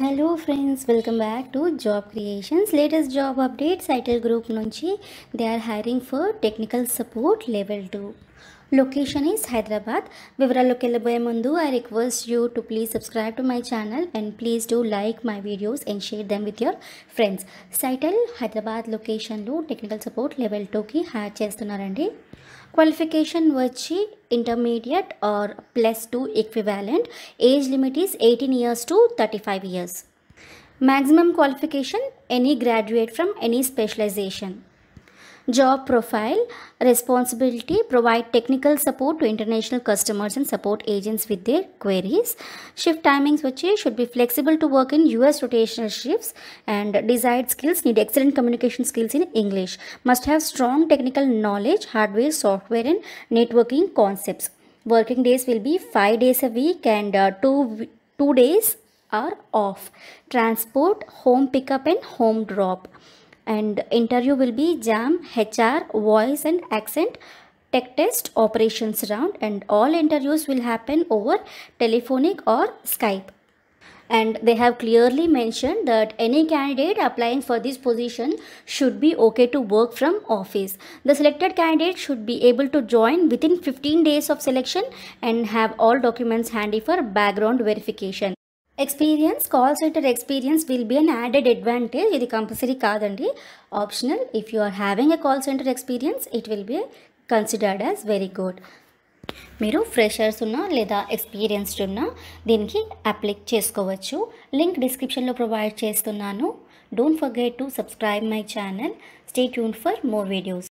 Hello friends, welcome back to Job Creations. Latest job update, Cycle Group Nunchi. They are hiring for technical support level 2. Location is Hyderabad వివరాల్లోకి వెళ్ళబోయే ముందు I request you to please subscribe to my channel and please do like my videos and share them with your friends సైటల్ హైదరాబాద్ లొకేషన్లో technical support level టూకి hire చేస్తున్నారండి qualification వచ్చి intermediate or plus two equivalent age limit is eighteen years to thirty five years maximum qualification any graduate from any specialization job profile, responsibility, provide technical support to international customers and support agents with their queries. Shift timings which should be flexible to work in US rotational shifts and desired skills need excellent communication skills in English. Must have strong technical knowledge, hardware, software and networking concepts. Working days will be 5 days a week and uh, 2, two days are off. Transport, home pickup and home drop and interview will be jam hr voice and accent tech test operations round and all interviews will happen over telephonic or skype and they have clearly mentioned that any candidate applying for this position should be okay to work from office. The selected candidate should be able to join within 15 days of selection and have all documents handy for background verification. Experience call centre experience will be an added advantage ఇది compulsory కాదండి optional if you are having a call centre experience it will be considered as very good మీరు freshers ఉన్నా లేదా experienced ఉన్నా దీనికి apply చేసుకోవచ్చు link డిస్క్రిప్షన్లో provide చేస్తున్నాను don't forget to subscribe my channel stay tuned for more videos